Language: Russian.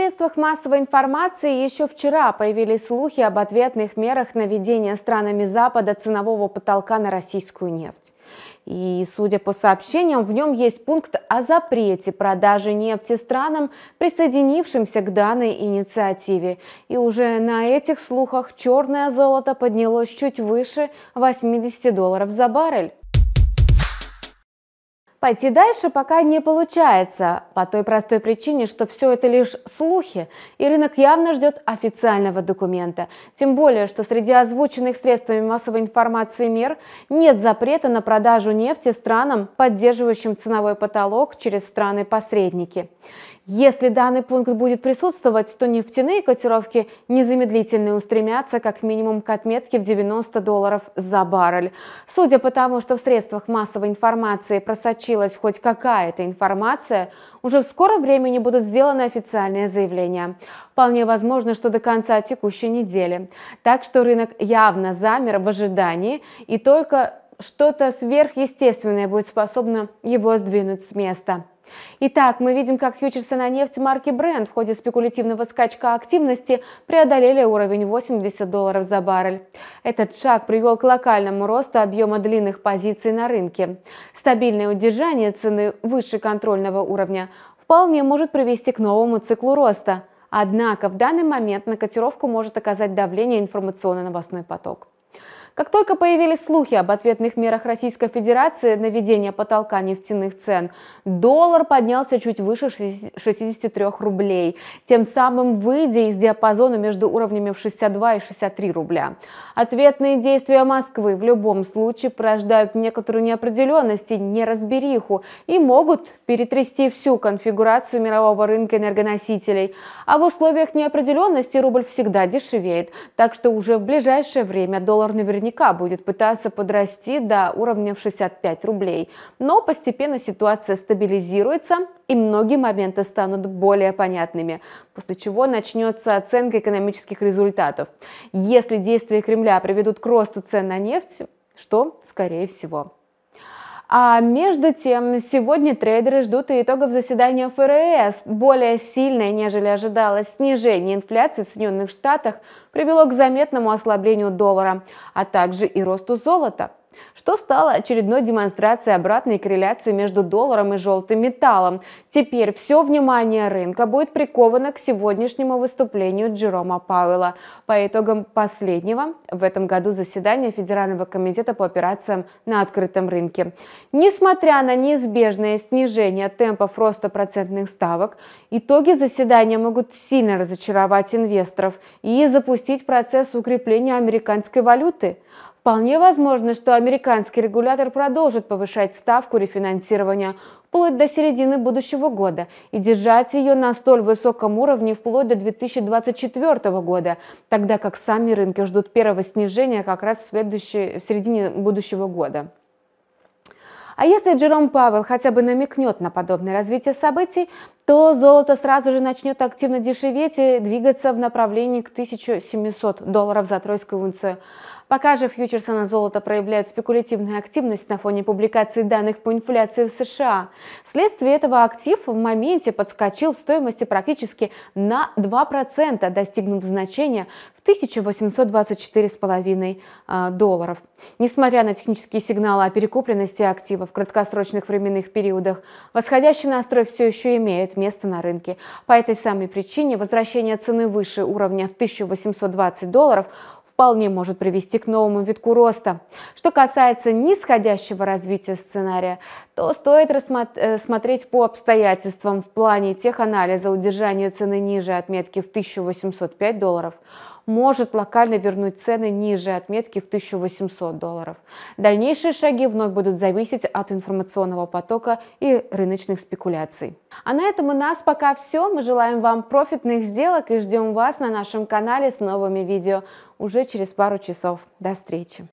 средствах массовой информации еще вчера появились слухи об ответных мерах на введение странами Запада ценового потолка на российскую нефть. И, судя по сообщениям, в нем есть пункт о запрете продажи нефти странам, присоединившимся к данной инициативе. И уже на этих слухах черное золото поднялось чуть выше 80 долларов за баррель. Пойти дальше пока не получается, по той простой причине, что все это лишь слухи, и рынок явно ждет официального документа. Тем более, что среди озвученных средствами массовой информации мер нет запрета на продажу нефти странам, поддерживающим ценовой потолок через страны-посредники. Если данный пункт будет присутствовать, то нефтяные котировки незамедлительно устремятся как минимум к отметке в 90 долларов за баррель. Судя по тому, что в средствах массовой информации просочилась хоть какая-то информация, уже в скором времени будут сделаны официальные заявления. Вполне возможно, что до конца текущей недели. Так что рынок явно замер в ожидании и только что-то сверхъестественное будет способно его сдвинуть с места. Итак, мы видим, как фьючерсы на нефть марки Brent в ходе спекулятивного скачка активности преодолели уровень 80 долларов за баррель. Этот шаг привел к локальному росту объема длинных позиций на рынке. Стабильное удержание цены выше контрольного уровня вполне может привести к новому циклу роста. Однако в данный момент на котировку может оказать давление информационно-новостной поток. Как только появились слухи об ответных мерах Российской Федерации на введение потолка нефтяных цен, доллар поднялся чуть выше 63 рублей, тем самым выйдя из диапазона между уровнями в 62 и 63 рубля. Ответные действия Москвы в любом случае порождают некоторую неопределенность и неразбериху и могут перетрясти всю конфигурацию мирового рынка энергоносителей. А в условиях неопределенности рубль всегда дешевеет, так что уже в ближайшее время доллар наверняка наверняка будет пытаться подрасти до уровня в 65 рублей. Но постепенно ситуация стабилизируется, и многие моменты станут более понятными, после чего начнется оценка экономических результатов. Если действия Кремля приведут к росту цен на нефть, что, скорее всего, а между тем, сегодня трейдеры ждут и итогов заседания ФРС. Более сильное, нежели ожидалось, снижение инфляции в Соединенных Штатах привело к заметному ослаблению доллара, а также и росту золота что стало очередной демонстрацией обратной корреляции между долларом и желтым металлом. Теперь все внимание рынка будет приковано к сегодняшнему выступлению Джерома Пауэлла. По итогам последнего в этом году заседания Федерального комитета по операциям на открытом рынке. Несмотря на неизбежное снижение темпов роста процентных ставок, итоги заседания могут сильно разочаровать инвесторов и запустить процесс укрепления американской валюты. Вполне возможно, что американский регулятор продолжит повышать ставку рефинансирования вплоть до середины будущего года и держать ее на столь высоком уровне вплоть до 2024 года, тогда как сами рынки ждут первого снижения как раз в, следующей, в середине будущего года. А если Джером Павел хотя бы намекнет на подобное развитие событий, то золото сразу же начнет активно дешеветь и двигаться в направлении к 1700 долларов за тройскую унцию. Пока же фьючерсы на золото проявляют спекулятивную активность на фоне публикации данных по инфляции в США. Вследствие этого актив в моменте подскочил в стоимости практически на 2%, достигнув значения в 1824,5 а, долларов. Несмотря на технические сигналы о перекупленности активов в краткосрочных временных периодах, восходящий настрой все еще имеет место на рынке. По этой самой причине возвращение цены выше уровня в 1820 долларов – вполне может привести к новому витку роста. Что касается нисходящего развития сценария, то стоит э, смотреть по обстоятельствам в плане теханализа удержания цены ниже отметки в 1805 долларов, может локально вернуть цены ниже отметки в 1800 долларов. Дальнейшие шаги вновь будут зависеть от информационного потока и рыночных спекуляций. А на этом у нас пока все. Мы желаем вам профитных сделок и ждем вас на нашем канале с новыми видео уже через пару часов. До встречи!